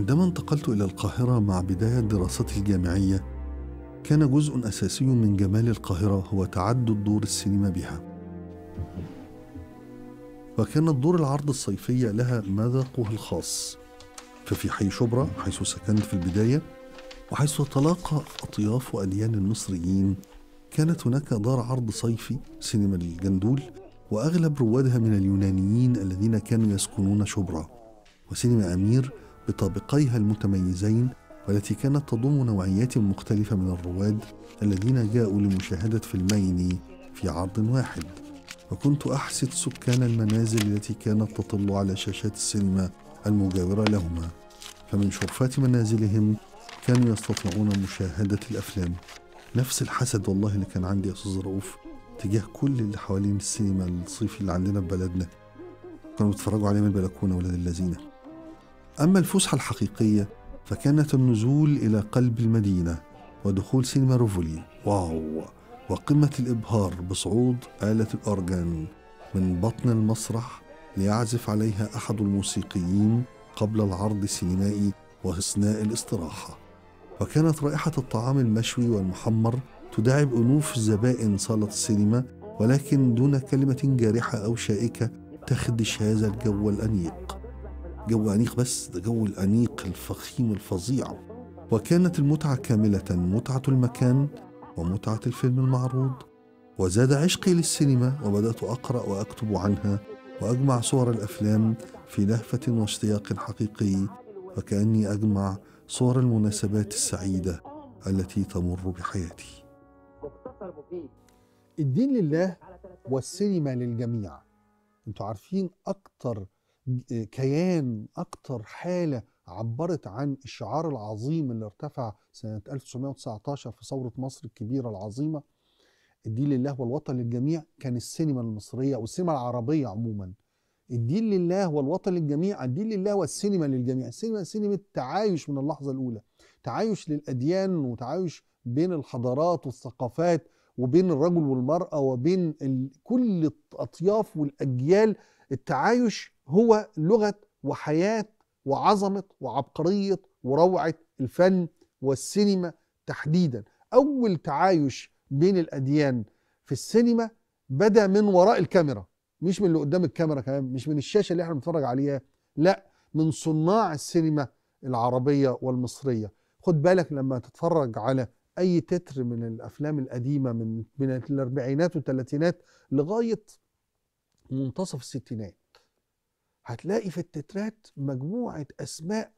عندما انتقلت إلى القاهرة مع بداية دراستي الجامعية كان جزء أساسي من جمال القاهرة هو تعدد دور السينما بها وكانت دور العرض الصيفية لها مذاقها الخاص ففي حي شبرا حيث سكنت في البداية وحيث تلاقى أطياف وأديان المصريين كانت هناك دار عرض صيفي سينما الجندول وأغلب روادها من اليونانيين الذين كانوا يسكنون شبرا وسينما أمير بطابقيها المتميزين والتي كانت تضم نوعيات مختلفة من الرواد الذين جاءوا لمشاهدة فيلمين في عرض واحد وكنت أحسد سكان المنازل التي كانت تطل على شاشات السينما المجاورة لهما فمن شرفات منازلهم كانوا يستطيعون مشاهدة الأفلام نفس الحسد والله اللي كان عندي يا أستاذ رؤوف تجاه كل اللي حوالين السينما الصيفي اللي عندنا في بلدنا كانوا بيتفرجوا عليه من البلكونة ولاد اللذينه أما الفسحة الحقيقية فكانت النزول إلى قلب المدينة ودخول سينما روفولي واو وقمة الإبهار بصعود آلة الأورجان من بطن المسرح ليعزف عليها أحد الموسيقيين قبل العرض السينمائي وأثناء الاستراحة وكانت رائحة الطعام المشوي والمحمر تداعب أنوف زبائن صالة السينما ولكن دون كلمة جارحة أو شائكة تخدش هذا الجو الأنيق جو أنيق بس ده جو الأنيق الفخيم الفظيع وكانت المتعة كاملة متعة المكان ومتعة الفيلم المعروض وزاد عشقي للسينما وبدأت أقرأ وأكتب عنها وأجمع صور الأفلام في لهفة واشتياق حقيقي وكأني أجمع صور المناسبات السعيدة التي تمر بحياتي الدين لله والسينما للجميع انتوا عارفين أكتر كيان أكتر حالة عبرت عن الشعار العظيم اللي ارتفع سنة 1919 في ثورة مصر الكبيرة العظيمة الدين لله والوطن للجميع كان السينما المصرية أو السينما العربية عموما الدين لله والوطن للجميع الدين لله والسينما للجميع السينما سينما تعايش من اللحظة الأولى تعايش للأديان وتعايش بين الحضارات والثقافات وبين الرجل والمرأة وبين كل الأطياف والأجيال التعايش هو لغة وحياة وعظمة وعبقرية وروعة الفن والسينما تحديدا أول تعايش بين الأديان في السينما بدأ من وراء الكاميرا مش من اللي قدام الكاميرا كمان مش من الشاشة اللي احنا بنتفرج عليها لا من صناع السينما العربية والمصرية خد بالك لما تتفرج على أي تتر من الأفلام القديمة من من الأربعينات والثلاثينات لغاية منتصف الستينات هتلاقي في التترات مجموعة أسماء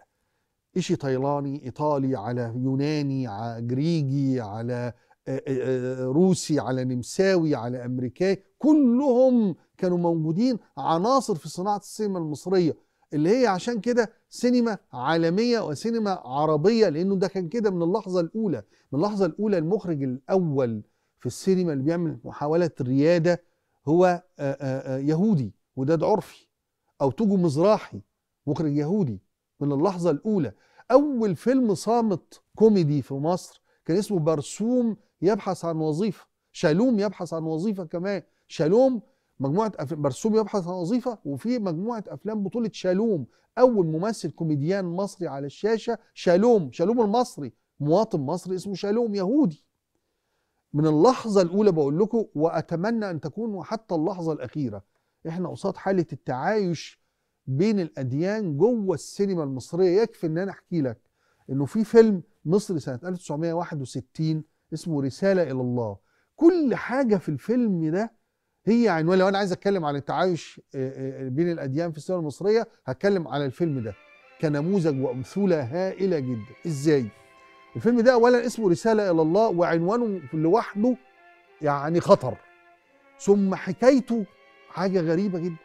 إشي طيلاني إيطالي على يوناني على جريجي على روسي على نمساوي على أمريكي كلهم كانوا موجودين عناصر في صناعة السينما المصرية اللي هي عشان كده سينما عالمية وسينما عربية لأنه ده كان كده من اللحظة الأولى من اللحظة الأولى المخرج الأول في السينما اللي بيعمل محاولة ريادة هو يهودي وده عرفي او توجو مزراحي مخرج يهودي من اللحظة الأولى أول فيلم صامت كوميدي في مصر كان اسمه برسوم يبحث عن وظيفة شالوم يبحث عن وظيفة كمان شالوم مجموعة برسوم يبحث عن وظيفة وفي مجموعة أفلام بطولة شالوم أول ممثل كوميديان مصري على الشاشة شالوم شالوم المصري مواطن مصري اسمه شالوم يهودي من اللحظة الأولى بقول لكم وأتمنى أن تكونوا حتى اللحظة الأخيرة احنا قصاد حاله التعايش بين الاديان جوه السينما المصريه يكفي ان انا احكي لك انه في فيلم مصري سنه 1961 اسمه رساله الى الله كل حاجه في الفيلم ده هي عنوان يعني، لو انا عايز اتكلم عن التعايش آه، آه، بين الاديان في السينما المصريه هتكلم على الفيلم ده كنموذج وامثله هائله جدا ازاي الفيلم ده اولا اسمه رساله الى الله وعنوانه لوحده يعني خطر ثم حكايته حاجه غريبه جدا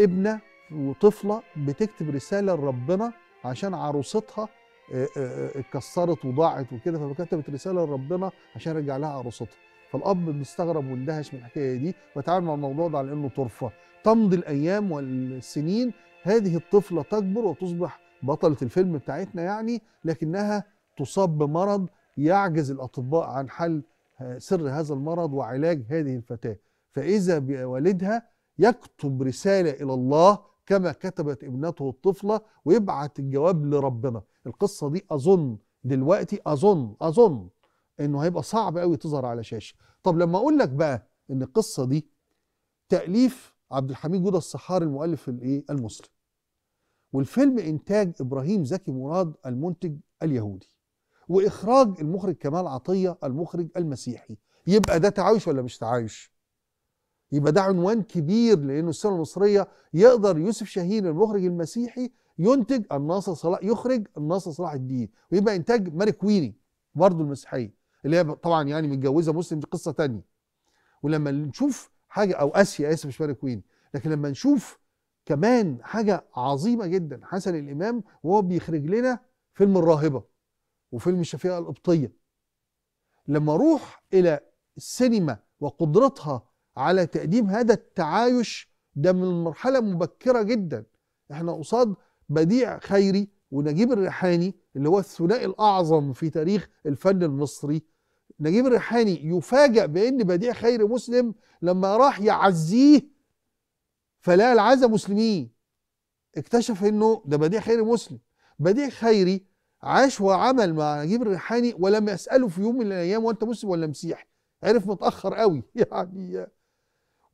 ابنه وطفله بتكتب رساله لربنا عشان عروستها آه، آه، آه، اتكسرت وضاعت وكده فكتبت رساله لربنا عشان يرجع لها عروستها فالاب مستغرب واندهش من الحكايه دي وتعامل مع الموضوع ده على انه طرفه تمضي الايام والسنين هذه الطفله تكبر وتصبح بطله الفيلم بتاعتنا يعني لكنها تصاب بمرض يعجز الاطباء عن حل سر هذا المرض وعلاج هذه الفتاه فاذا بوالدها يكتب رسالة إلى الله كما كتبت ابنته الطفلة ويبعت الجواب لربنا القصة دي أظن دلوقتي أظن أظن إنه هيبقى صعب قوي تظهر على شاشة طب لما أقول لك بقى إن القصة دي تأليف عبد الحميد جودة الصحار المؤلف الإيه المسلم والفيلم إنتاج إبراهيم زكي مراد المنتج اليهودي وإخراج المخرج كمال عطية المخرج المسيحي يبقى ده تعايش ولا مش تعايش؟ يبقى ده عنوان كبير لانه السينما المصريه يقدر يوسف شاهين المخرج المسيحي ينتج الناصر صلاح يخرج الناصر صلاح الدين ويبقى انتاج ماري كويني برضه المسيحيه اللي هي طبعا يعني متجوزه مسلم دي قصه تانية ولما نشوف حاجه او اسيا اسف مش ماري كويني لكن لما نشوف كمان حاجه عظيمه جدا حسن الامام وهو بيخرج لنا فيلم الراهبه وفيلم الشفيقه القبطيه لما اروح الى السينما وقدرتها على تقديم هذا التعايش ده من مرحلة مبكرة جدا احنا قصاد بديع خيري ونجيب الريحاني اللي هو الثنائي الأعظم في تاريخ الفن المصري نجيب الريحاني يفاجأ بأن بديع خيري مسلم لما راح يعزيه فلقى العزا مسلمين اكتشف انه ده بديع خيري مسلم بديع خيري عاش وعمل مع نجيب الريحاني ولم يسأله في يوم من الأيام وأنت مسلم ولا مسيحي عرف متأخر قوي يعني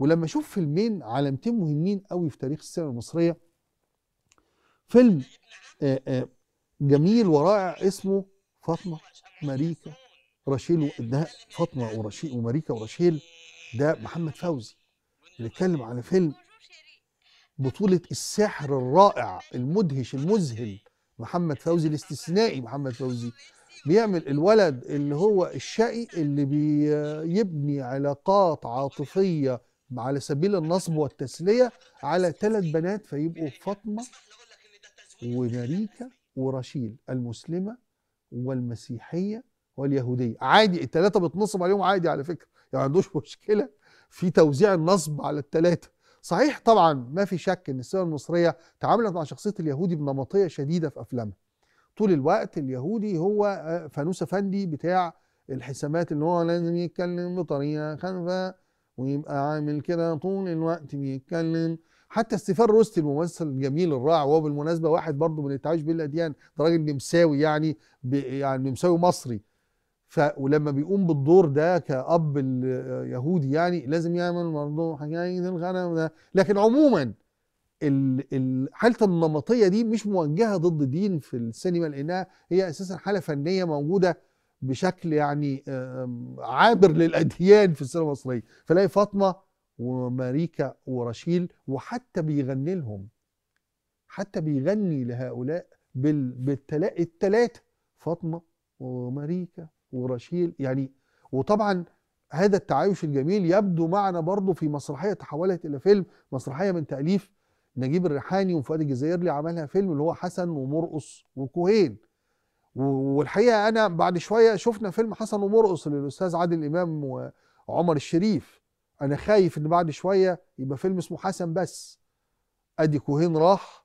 ولما اشوف فيلمين علامتين مهمين قوي في تاريخ السينما المصريه فيلم جميل ورائع اسمه فاطمه ماريكا رشيل ده فاطمه ورشيل وماريكا ورشيل ده محمد فوزي بيتكلم على فيلم بطولة الساحر الرائع المدهش المذهل محمد فوزي الاستثنائي محمد فوزي بيعمل الولد اللي هو الشقي اللي بيبني علاقات عاطفية على سبيل النصب والتسليه على ثلاث بنات فيبقوا فاطمه ومريكة ورشيل المسلمه والمسيحيه واليهوديه عادي الثلاثه بتنصب عليهم عادي على فكره يعني ما عندوش مشكله في توزيع النصب على الثلاثه صحيح طبعا ما في شك ان السينما المصريه تعاملت مع شخصيه اليهودي بنمطيه شديده في افلامها طول الوقت اليهودي هو آه، فانوس افندي بتاع الحسابات اللي هو لازم يتكلم بطريقه خنفه ويبقى عامل كده طول الوقت بيتكلم حتى ستيفان روست الممثل الجميل الرائع وهو بالمناسبه واحد برضه من التعايش بين الاديان ده راجل نمساوي يعني يعني نمساوي مصري ف ولما بيقوم بالدور ده كاب يهودي يعني لازم يعمل برضه حكايه الغنم ده لكن عموما الحالة النمطية دي مش موجهة ضد دين في السينما لأنها هي أساسا حالة فنية موجودة بشكل يعني عابر للاديان في السينما المصريه فلاقي فاطمه وماريكا ورشيل وحتى بيغني لهم حتى بيغني لهؤلاء بالتلاقي التلاتة فاطمه وماريكا ورشيل يعني وطبعا هذا التعايش الجميل يبدو معنا برضه في مسرحيه تحولت الى فيلم مسرحيه من تاليف نجيب الريحاني وفؤاد الجزائري اللي عملها فيلم اللي هو حسن ومرقص وكوهين والحقيقه انا بعد شويه شفنا فيلم حسن ومرقص للاستاذ عادل امام وعمر الشريف انا خايف ان بعد شويه يبقى فيلم اسمه حسن بس ادي كوهين راح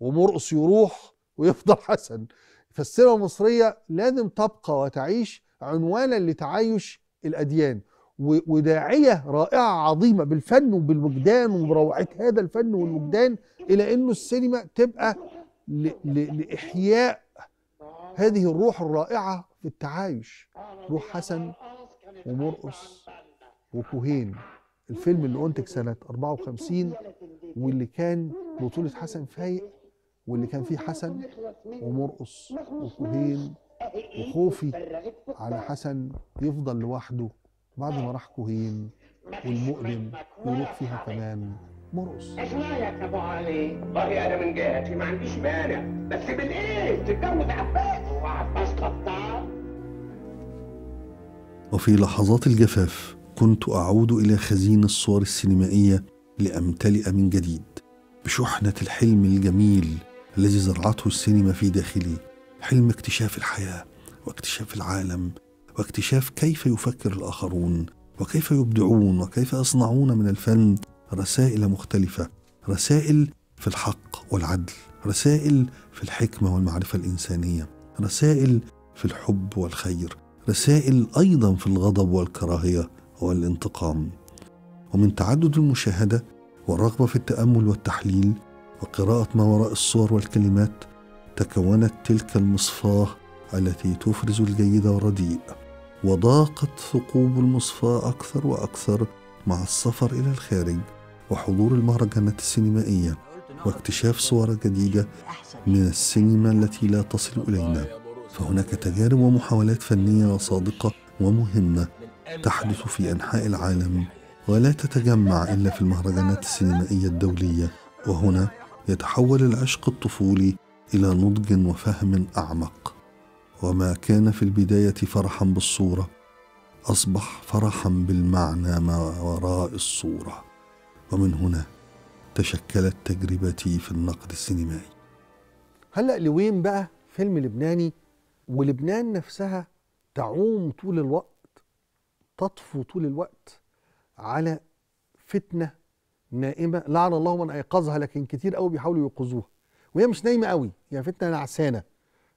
ومرقص يروح ويفضل حسن فالسينما المصريه لازم تبقى وتعيش عنوانا لتعايش الاديان وداعيه رائعه عظيمه بالفن وبالوجدان وبروعه هذا الفن والوجدان الى انه السينما تبقى لاحياء هذه الروح الرائعة في التعايش روح حسن ومرقص وكوهين الفيلم اللي أنتج سنة 54 واللي كان بطولة حسن فايق واللي كان فيه حسن ومرقص وكوهين وخوفي على حسن يفضل لوحده بعد ما راح كوهين والمؤلم يروح فيها كمان مرقص ايش رايك ابو علي؟ والله انا من جهتي ما عنديش مانع بس بالايه تتجوز عباس وعباس قطان وفي لحظات الجفاف كنت اعود الى خزين الصور السينمائيه لامتلئ من جديد بشحنه الحلم الجميل الذي زرعته السينما في داخلي حلم اكتشاف الحياه واكتشاف العالم واكتشاف كيف يفكر الاخرون وكيف يبدعون وكيف يصنعون من الفن رسائل مختلفه رسائل في الحق والعدل رسائل في الحكمه والمعرفه الانسانيه رسائل في الحب والخير رسائل ايضا في الغضب والكراهيه والانتقام ومن تعدد المشاهده والرغبه في التامل والتحليل وقراءه ما وراء الصور والكلمات تكونت تلك المصفاه التي تفرز الجيد والرديء وضاقت ثقوب المصفاه اكثر واكثر مع السفر الى الخارج وحضور المهرجانات السينمائية واكتشاف صور جديدة من السينما التي لا تصل إلينا فهناك تجارب ومحاولات فنية صادقة ومهمة تحدث في أنحاء العالم ولا تتجمع إلا في المهرجانات السينمائية الدولية وهنا يتحول العشق الطفولي إلى نضج وفهم أعمق وما كان في البداية فرحا بالصورة أصبح فرحا بالمعنى ما وراء الصورة ومن هنا تشكلت تجربتي في النقد السينمائي هلأ لوين بقى فيلم لبناني ولبنان نفسها تعوم طول الوقت تطفو طول الوقت على فتنة نائمة لعن الله من أيقظها لكن كتير قوي بيحاولوا يوقظوها وهي مش نايمة قوي هي فتنة نعسانة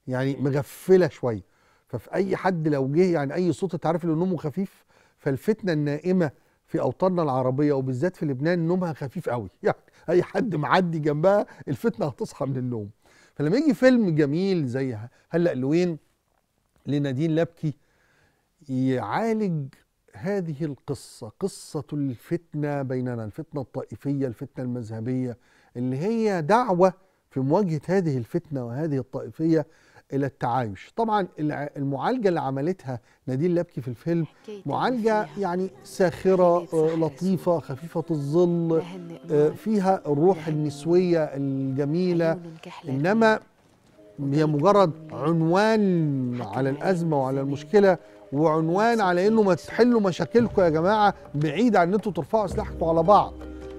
يعني مغفلة شوية ففي أي حد لو جه يعني أي صوت تعرف له نومه خفيف فالفتنة النائمة في اوطاننا العربيه وبالذات في لبنان نومها خفيف قوي يعني اي حد معدي جنبها الفتنه هتصحى من النوم فلما يجي فيلم جميل زي هلا لوين لنادين لبكي يعالج هذه القصه قصه الفتنه بيننا الفتنه الطائفيه الفتنه المذهبيه اللي هي دعوه في مواجهه هذه الفتنه وهذه الطائفيه الى التعايش طبعا المعالجه اللي عملتها نادين لبكي في الفيلم معالجه يعني ساخره آه، لطيفه خفيفه الظل آه، فيها الروح النسويه الجميله انما هي مجرد عنوان على الازمه وعلى المشكله وعنوان على انه ما تحلوا مشاكلكم يا جماعه بعيد عن ان انتوا ترفعوا سلاحكم على بعض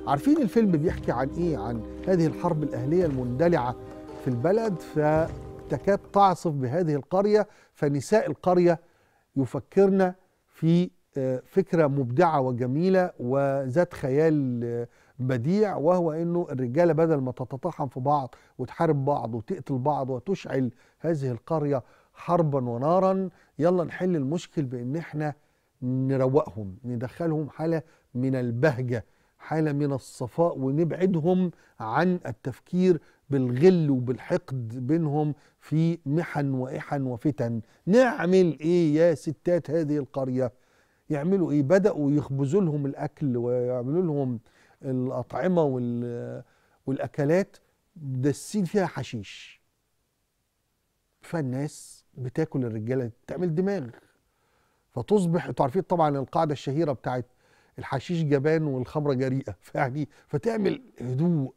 عارفين الفيلم بيحكي عن ايه عن هذه الحرب الاهليه المندلعه في البلد ف تكاد تعصف بهذه القرية فنساء القرية يفكرن في آه، فكرة مبدعة وجميلة وذات خيال آه، بديع وهو انه الرجاله بدل ما تتطاحن في بعض وتحارب بعض وتقتل بعض وتشعل هذه القريه حربا ونارا يلا نحل المشكل بان احنا نروقهم ندخلهم حاله من البهجه حاله من الصفاء ونبعدهم عن التفكير بالغل وبالحقد بينهم في محن وإحن وفتن نعمل إيه يا ستات هذه القرية يعملوا إيه بدأوا يخبزوا لهم الأكل ويعملوا لهم الأطعمة والأكلات دسين فيها حشيش فالناس بتاكل الرجالة تعمل دماغ فتصبح تعرفين طبعا القاعدة الشهيرة بتاعت الحشيش جبان والخمره جريئه فيعني فتعمل هدوء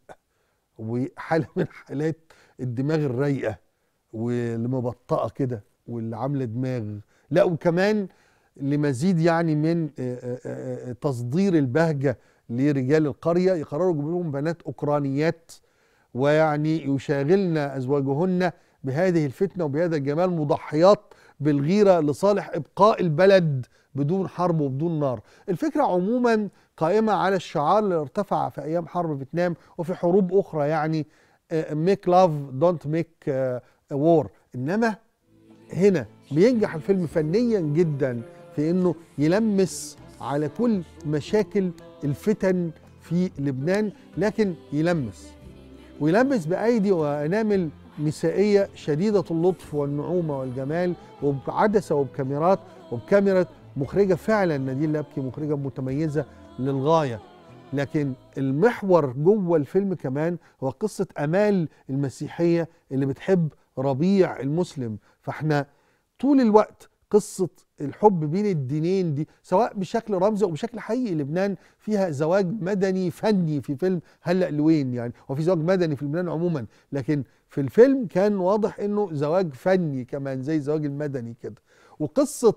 وحاله من حالات الدماغ الرايقه واللي مبطئه كده واللي عامله دماغ لا وكمان لمزيد يعني من آه، آه، آه، تصدير البهجه لرجال القريه يقرروا يجيبوا لهم بنات اوكرانيات ويعني يشاغلن ازواجهن بهذه الفتنه وبهذا الجمال مضحيات بالغيرة لصالح إبقاء البلد بدون حرب وبدون نار الفكرة عموما قائمة على الشعار اللي ارتفع في أيام حرب فيتنام وفي حروب أخرى يعني ميك لاف دونت ميك وور إنما هنا بينجح الفيلم فنيا جدا في إنه يلمس على كل مشاكل الفتن في لبنان لكن يلمس ويلمس بأيدي وأنامل نسائية شديدة اللطف والنعومة والجمال وبعدسة وبكاميرات وبكاميرا مخرجة فعلا نادين لبكي مخرجة متميزة للغاية لكن المحور جوه الفيلم كمان هو قصة أمال المسيحية اللي بتحب ربيع المسلم فاحنا طول الوقت قصه الحب بين الدينين دي سواء بشكل رمزي او بشكل حقيقي لبنان فيها زواج مدني فني في فيلم هلا لوين يعني وفي زواج مدني في لبنان عموما لكن في الفيلم كان واضح انه زواج فني كمان زي الزواج المدني كده وقصه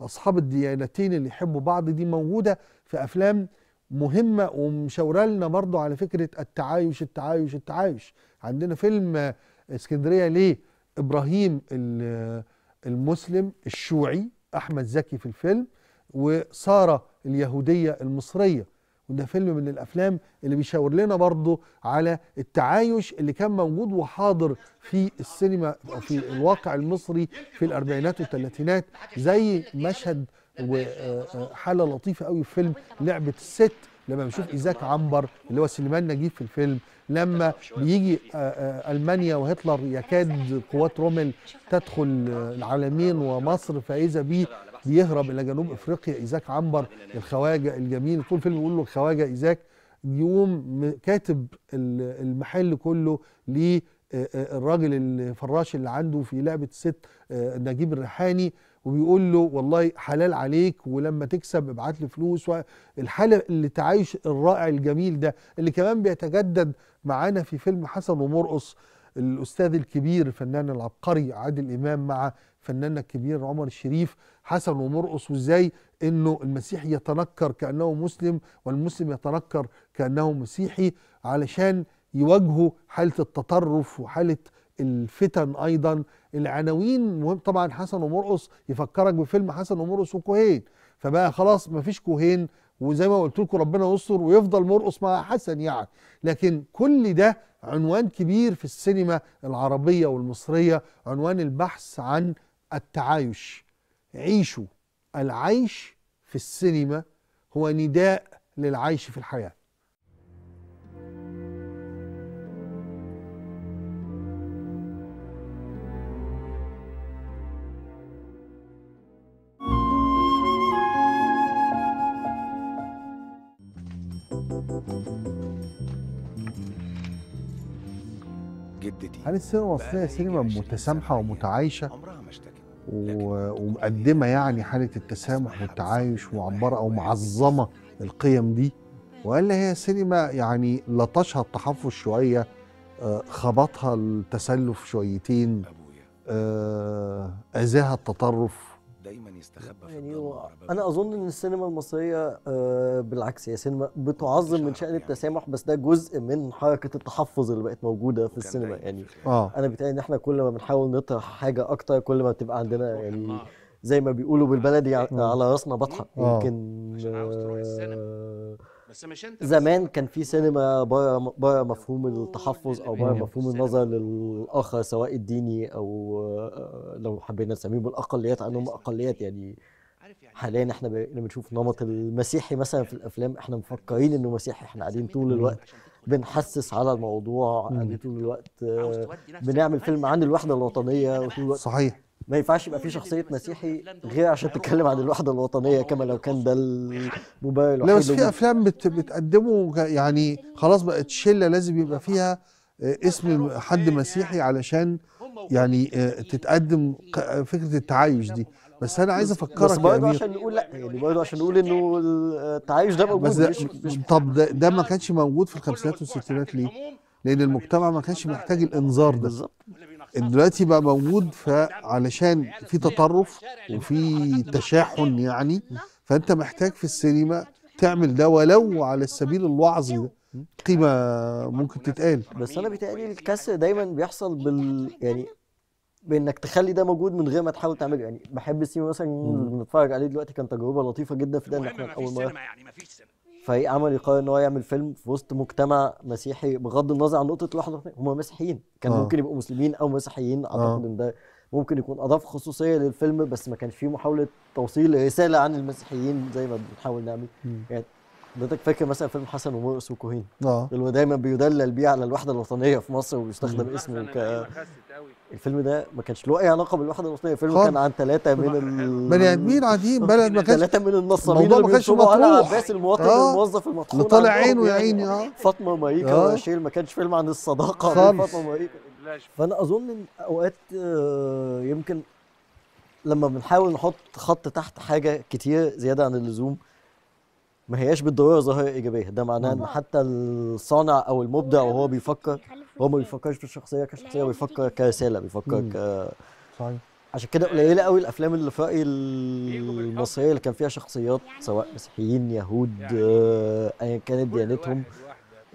اصحاب الديانتين اللي يحبوا بعض دي موجوده في افلام مهمه ومشاوره لنا برضو على فكره التعايش التعايش التعايش عندنا فيلم اسكندريه ليه ابراهيم اللي المسلم الشوعي احمد زكي في الفيلم وساره اليهوديه المصريه وده فيلم من الافلام اللي بيشاور لنا برضه على التعايش اللي كان موجود وحاضر في السينما او في الواقع المصري في الاربعينات والثلاثينات زي مشهد وحاله لطيفه قوي في فيلم لعبه الست لما بنشوف ايزاك عنبر اللي هو سليمان نجيب في الفيلم لما بيجي آه، آه، المانيا وهتلر يكاد قوات رومل تدخل آه، العالمين ومصر فاذا بيه بيهرب الى جنوب افريقيا ايزاك عنبر الخواجه الجميل طول فيلم بيقول له الخواجه ايزاك يقوم كاتب المحل كله للراجل الفراش اللي عنده في لعبه الست نجيب الريحاني وبيقول له والله حلال عليك ولما تكسب ابعت لي فلوس الحاله اللي تعايش الرائع الجميل ده اللي كمان بيتجدد معانا في فيلم حسن ومرقص الاستاذ الكبير الفنان العبقري عادل امام مع فناننا الكبير عمر الشريف حسن ومرقص وازاي انه المسيحي يتنكر كانه مسلم والمسلم يتنكر كانه مسيحي علشان يواجهوا حاله التطرف وحاله الفتن ايضا العناوين مهم طبعا حسن ومرقص يفكرك بفيلم حسن ومرقص وكوهين فبقى خلاص مفيش كوهين وزي ما قلت لكم ربنا يستر ويفضل مرقص مع حسن يعني لكن كل ده عنوان كبير في السينما العربية والمصرية عنوان البحث عن التعايش عيشوا العيش في السينما هو نداء للعيش في الحياه هل السينما المصريه سينما متسامحه ومتعايشه ومقدمه يعني حاله التسامح والتعايش ومعبره او معظمه القيم دي والا هي سينما يعني لطشها التحفظ شويه آه، خبطها التسلف شويتين أزاها آه، التطرف دايما يستخبى في يعني انا اظن ان السينما المصريه آه، بالعكس هي سينما بتعظم من شان يعني. التسامح بس ده جزء من حركه التحفظ اللي بقت موجوده في السينما يعني آه. انا بتهيألي ان احنا كل ما بنحاول نطرح حاجه اكتر كل ما بتبقى عندنا يعني زي ما بيقولوا بالبلدي آه. على راسنا بطحه آه. يمكن عشان عاوز تروح السينما بس مش انت زمان كان في سينما بره بره مفهوم التحفظ او بره مفهوم النظر للاخر سواء الديني او آه، لو حبينا نسميهم الاقليات عنهم اقليات يعني, يعني حاليا احنا لما بنشوف نمط المسيحي مثلا في الافلام احنا مفكرين انه مسيحي احنا قاعدين طول الوقت بنحسس على الموضوع قاعدين طول الوقت بنعمل فيلم عن الوحده الوطنيه وطول الوقت صحيح ما ينفعش يبقى في شخصيه مسيحي غير عشان تتكلم عن الوحده الوطنيه كما لو كان ده الموبايل لا بس في افلام بتقدمه يعني خلاص بقت شله لازم يبقى فيها آه، اسم حد مسيحي علشان يعني آه، تتقدم آه، فكره التعايش دي بس انا عايز افكرك بس برضه يعني عشان نقول لا يعني برضه عشان نقول انه التعايش ده موجود بس ده مش طب ده, ده ما كانش موجود في الخمسينات والستينات ليه؟ لان المجتمع ما كانش محتاج الانذار ده بالظبط دلوقتي بقى موجود فعلشان في تطرف وفي تشاحن يعني فانت محتاج في السينما تعمل ده ولو على السبيل الوعظي ده قيمه ممكن تتقال بس انا بيتهيألي الكسر دايما بيحصل بال يعني بانك تخلي ده موجود من غير ما تحاول تعمله يعني بحب السينما مثلا بنتفرج عليه دلوقتي كان تجربه لطيفه جدا في ده ان احنا اول مره يعني مفيش سينما فريق عمل يقرر ان هو يعمل فيلم في وسط مجتمع مسيحي بغض النظر عن نقطه الوحده هم مسيحيين كان آه. ممكن يبقوا مسلمين او مسيحيين آه. اعتقد ان ده ممكن يكون اضاف خصوصيه للفيلم بس ما كانش فيه محاوله توصيل رساله عن المسيحيين زي ما بنحاول نعمل م. يعني حضرتك فاكر مثلا فيلم حسن ومرقص وكوهين اه اللي هو دايما بيدلل بيه على الوحده الوطنيه في مصر وبيستخدم اسمه ك الفيلم ده ما كانش له اي علاقه بالوحده المصريه الفيلم خالص. كان عن ثلاثه من بني ادمين عاديين بلد ما كانش ثلاثه من النصابين الموضوع ما كانش مطروح عباس المواطن آه. الموظف المطحون اللي طالع عينه يا عيني اه فاطمه مايكا آه. وشيل ما كانش فيلم عن الصداقه خالص فاطمه مايكا فانا اظن ان اوقات آه، يمكن لما بنحاول نحط خط تحت حاجه كتير زياده عن اللزوم ما هياش بالضروره ظاهره ايجابيه ده معناه ان آه. حتى الصانع او المبدع وهو بيفكر هو ما بيفكرش في الشخصيه كشخصيه بيفكر كرساله بيفكر ك صحيح عشان كده قليله قوي الافلام اللي في رايي المصريه اللي كان فيها شخصيات يعني سواء إيه؟ مسيحيين يهود يعني إيه؟ آه، ايا كانت ديانتهم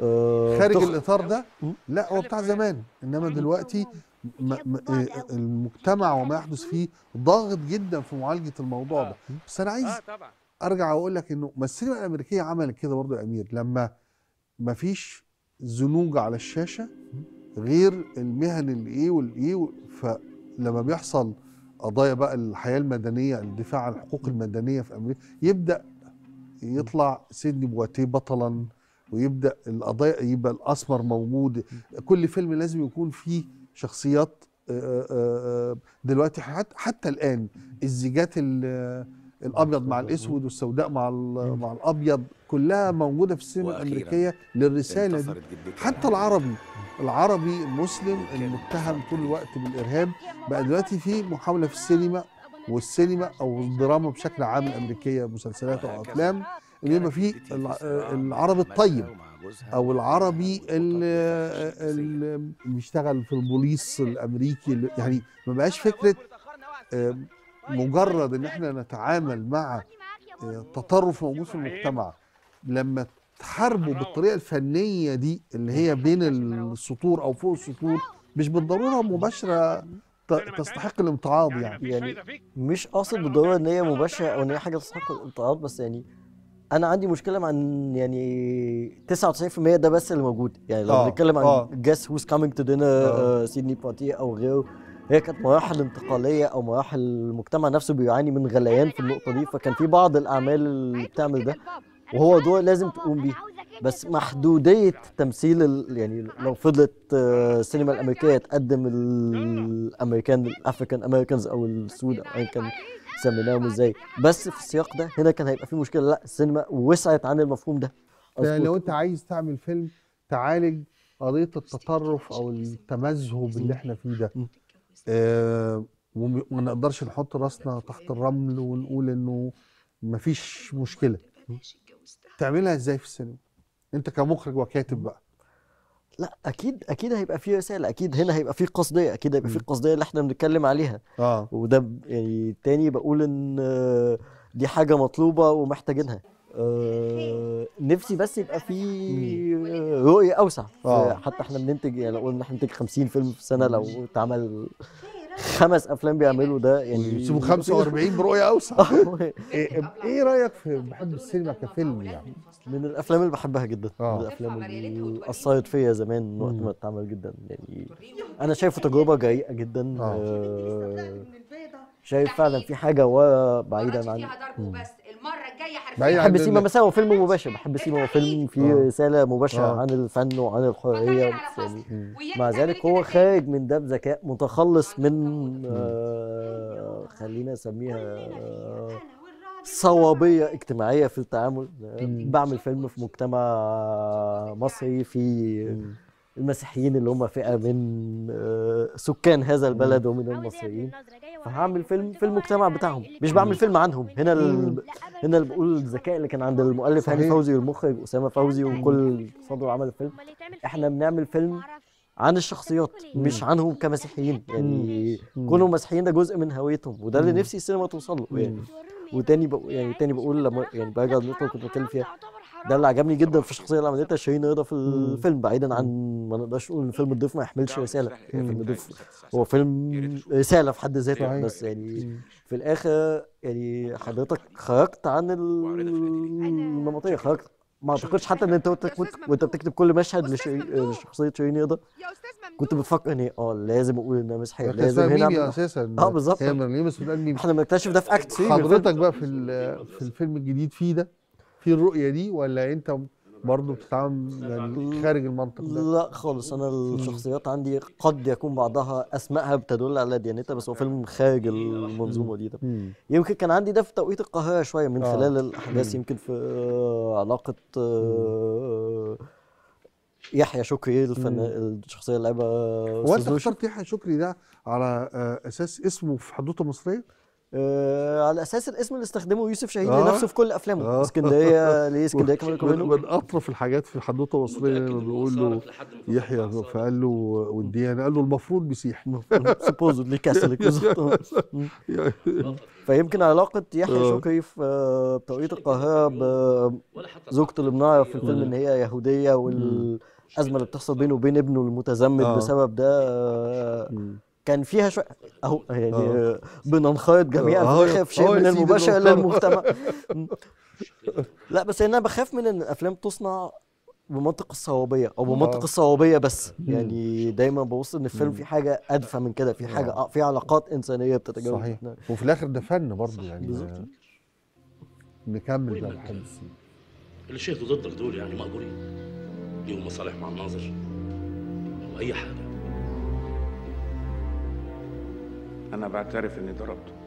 آه، خارج تخ... الاطار ده لا هو بتاع زمان انما دلوقتي م... م... آه، المجتمع وما يحدث فيه ضاغط جدا في معالجه الموضوع ده بس انا عايز ارجع واقول لك انه السينما الامريكيه عملت كده برضه يا امير لما ما فيش زنوج على الشاشه غير المهن اللي إيه والايه فلما بيحصل قضايا بقى الحياه المدنيه الدفاع عن الحقوق المدنيه في امريكا يبدا يطلع سيدني بواتيه بطلا ويبدا القضايا يبقى الاسمر موجود كل فيلم لازم يكون فيه شخصيات دلوقتي حتى, حتى الان الزيجات الابيض مع الاسود والسوداء مع مع الابيض كلها موجوده في السينما الامريكيه للرساله دي حتى العربي العربي المسلم المتهم طول الوقت بالارهاب بقى دلوقتي في محاوله في السينما والسينما او الدراما بشكل عام الامريكيه مسلسلات او افلام اللي يبقى في العربي الطيب او العربي اللي بيشتغل في البوليس الامريكي يعني ما بقاش فكره مجرد ان احنا نتعامل مع آه، تطرف موجود في المجتمع لما تحاربه بالطريقه الفنيه دي اللي هي بين السطور او فوق السطور مش بالضروره مباشره يعني تستحق الامتعاض يعني يعني, يعني مش قاصد بالضروره ان هي مباشره او ان هي حاجه تستحق الامتعاض بس يعني انا عندي مشكله مع ان يعني 99% ده بس اللي موجود يعني لو آه، بنتكلم آه. عن جاس هوز كامينج تو دينر سيدني بارتي او غيره هي كانت مراحل انتقاليه او مراحل المجتمع نفسه بيعاني من غليان في النقطه دي فكان في بعض الاعمال اللي بتعمل ده وهو دور لازم تقوم بيه بس محدوديه تمثيل يعني لو فضلت آه، السينما الامريكيه تقدم الامريكان الافريكان امريكانز او السود او ايا كان إيه؟ سميناهم ازاي بس في السياق ده هنا كان هيبقى في مشكله لا السينما وسعت عن المفهوم ده لو انت عايز تعمل فيلم تعالج قضيه التطرف او التمذهب اللي احنا فيه ده آه، وما نقدرش نحط راسنا تحت الرمل ونقول انه مفيش مشكله تعملها ازاي في السينما انت كمخرج وكاتب بقى لا اكيد اكيد هيبقى في رساله اكيد هنا هيبقى في قصديه اكيد هيبقى في القصديه اللي احنا بنتكلم عليها اه وده يعني تاني بقول ان آه، دي حاجه مطلوبه ومحتاجينها آه نفسي بس يبقى في رؤيه اوسع آه. حتى احنا بننتج يعني لو قلنا بننتج 50 فيلم في السنه لو اتعمل خمس افلام بيعملوا ده يعني يسيبوا 45 برؤيه اوسع إيه،, إيه, رايك في بحب السينما كفيلم يعني؟ من الافلام اللي بحبها جدا آه. من الافلام اللي اثرت فيا زمان وقت ما اتعمل جدا يعني انا شايفه تجربه جريئه جدا آه. آه شايف فعلا في حاجه ورا بعيدا عن بس حرفيا بحب سيما مثلا هو فيلم مباشر بحب إيه، سيما هو طيب. فيلم فيه آه. رساله مباشره آه. عن الفن وعن الحريه يعني, يعني مع ذلك هو خارج من ده بذكاء متخلص من آه أيوه. خلينا نسميها آه، صوابيه اجتماعيه في التعامل بعمل فيلم في مجتمع مصري في المسيحيين اللي هم فئه من آه، سكان هذا البلد ومن المصريين فهعمل فيلم في المجتمع بتاعهم مش بعمل فيلم عنهم هنا ال... هنا بقول الذكاء اللي كان عند المؤلف هاني فوزي والمخرج اسامه فوزي وكل صدر عمل الفيلم احنا بنعمل فيلم عن الشخصيات مش عنهم كمسيحيين يعني كونهم مسيحيين ده جزء من هويتهم وده اللي نفسي السينما توصل له يعني وتاني بق... يعني تاني بقول لما يعني برجع للنقطه اللي كنت بتكلم فيها ده اللي عجبني جدا في الشخصيه اللي عملتها شيرين رضا في الفيلم بعيدا عن ما نقدرش نقول ان فيلم الضيف ما يحملش رساله فيلم الضيف هو فيلم رساله في حد ذاته بس يعني في الاخر يعني حضرتك خرجت عن النمطيه خرجت ما اعتقدش حتى ان انت وانت بتكتب كل مشهد لشخصيه شيرين رضا كنت بتفكر ان إيه؟ اه لازم اقول انها مسيحيه لازم هنا اساسا اه بالظبط احنا بنكتشف ده في اكت حضرتك بقى في في الفيلم الجديد فيه ده في الرؤيه دي ولا انت برضه بتتعامل يعني إيه؟ خارج المنطق ده لا خالص انا الشخصيات عندي قد يكون بعضها اسمائها بتدل على ديانتها بس هو فيلم يعني خارج إيه؟ المنظومه دي ده يمكن كان عندي ده في توقيت القاهره شويه من آه. خلال الاحداث يمكن في آه، علاقه آه، يحيى شكري الفن الشخصيه اللي لعبها هو انت اخترت يحيى شكري ده على اساس اسمه في حدوته مصريه؟ آه على اساس الاسم اللي استخدمه يوسف شاهين آه لنفسه في كل افلامه آه اسكندريه ليه اسكندريه كمان كمان من اطرف الحاجات في حدوته مصريه لما بيقول له يحيى فقال له ونديان قال له المفروض مسيح سبوزدلي كاثوليك فيمكن علاقه يحيى آه. شكري في آه، بتوقيت القاهره بزوجته اللي بنعرف في الفيلم آه. ان هي يهوديه والازمه اللي بتحصل بينه وبين ابنه المتزمت بسبب ده كان فيها شويه اهو يعني آه. بننخيط جميعا آه، بنخاف شيء من المباشر للمجتمع لا بس يعني انا بخاف من ان الافلام تصنع بمنطق الصوابيه او آه. بمنطق الصوابيه بس يعني دايما ببص ان الفيلم في حاجه ادفى من كده في حاجه في علاقات انسانيه بتتجاوز صحيح وفي الاخر ده فن برضه يعني بالظبط نكمل بقى الحلم اللي شهدوا ضدك دول يعني مقبولين ليهم مصالح مع الناظر او اي حاجه انا بعترف اني ضربته